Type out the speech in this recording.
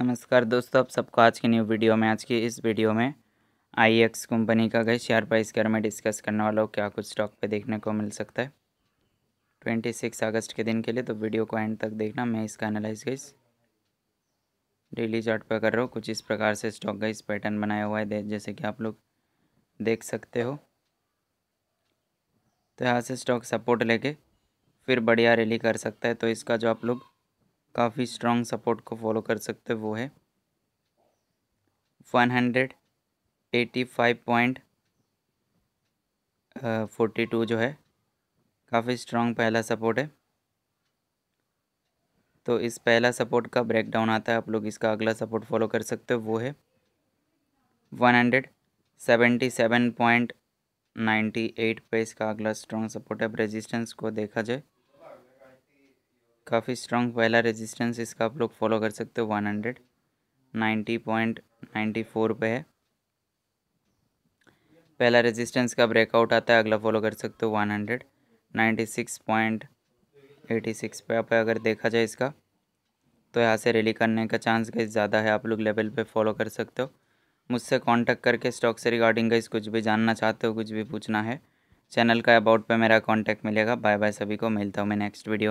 नमस्कार दोस्तों आप सबको आज की न्यू वीडियो में आज की इस वीडियो में आई एक्स कंपनी का गई शेयर प्राइस के बारे में डिस्कस करने वाला हूँ क्या कुछ स्टॉक पे देखने को मिल सकता है ट्वेंटी सिक्स अगस्त के दिन के लिए तो वीडियो को एंड तक देखना मैं इसका एनालाइज गई डेली चार्ट पर कर रहा हूँ कुछ इस प्रकार से स्टॉक गई पैटर्न बनाया हुआ है जैसे कि आप लोग देख सकते हो तो यहाँ से स्टॉक सपोर्ट लेके फिर बढ़िया रैली कर सकता है तो इसका जो आप लोग काफ़ी स्ट्रॉन्ग सपोर्ट को फॉलो कर सकते हो वो है one hundred eighty five point forty two जो है काफ़ी स्ट्रॉन्ग पहला सपोर्ट है तो इस पहला सपोर्ट का ब्रेकडाउन आता है आप लोग इसका अगला सपोर्ट फॉलो कर सकते वो है one hundred seventy seven point ninety eight पे इसका अगला स्ट्रॉन्ग सपोर्ट है रेजिस्टेंस को देखा जाए काफ़ी स्ट्रॉन्ग पहला रेजिस्टेंस इसका आप लोग फॉलो कर सकते हो one hundred ninety point ninety four पे है पहला रेजिस्टेंस का ब्रेकआउट आता है अगला फॉलो कर सकते हो one hundred ninety six point eighty six पे आप अगर देखा जाए इसका तो यहाँ से रैली करने का चांस गई ज़्यादा है आप लोग लेवल पे फॉलो कर सकते हो मुझसे कांटेक्ट करके स्टॉक से रिगार्डिंग गई कुछ भी जानना चाहते हो कुछ भी पूछना है चैनल का अबाउट पे मेरा कांटेक्ट मिलेगा बाय बाय सभी को मिलता हूँ मैं नेक्स्ट वीडियो